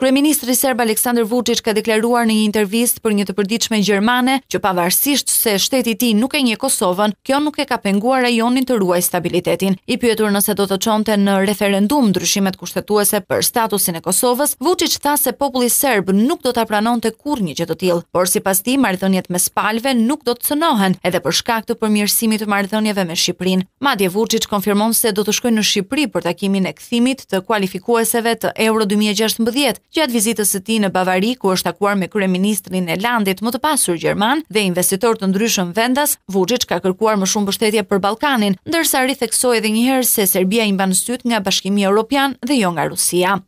Kryeministri serb Aleksandar Vučić ka deklaruar në një intervistë për një të përditshme gjermane që pavarësisht se shteti i tij nuk e njeh Kosovën, kjo nuk e ka penguar rajonin të ruaj stabilitetin. I pyetur nëse do të çonte në referendum ndryshimet kushtetuese për statusin e Kosovës, Vučić tha se populli serb nuk do ta pranonte kurrë një gjë të tillë, por sipas tij marrëdhëniet me Spalve nuk do të cënohen, edhe për shkak të përmirësimit të marrëdhënieve me Shqipërinë. Madje Vučić konfirmon se do të shkojë në Shqipëri për takimin e kthimit të kualifikueseve të Euro 2016 gjatë vizitës së tij në Bavari ku është takuar me kryeministrin e landit më të pasur gjerman dhe investitor të ndryshëm vendas, Vučić ka kërkuar më shumë mbështetje për Ballkanin, ndërsa ri theksoi edhe një herë se Serbia i mban syt nga Bashkimi Evropian dhe jo nga Rusia.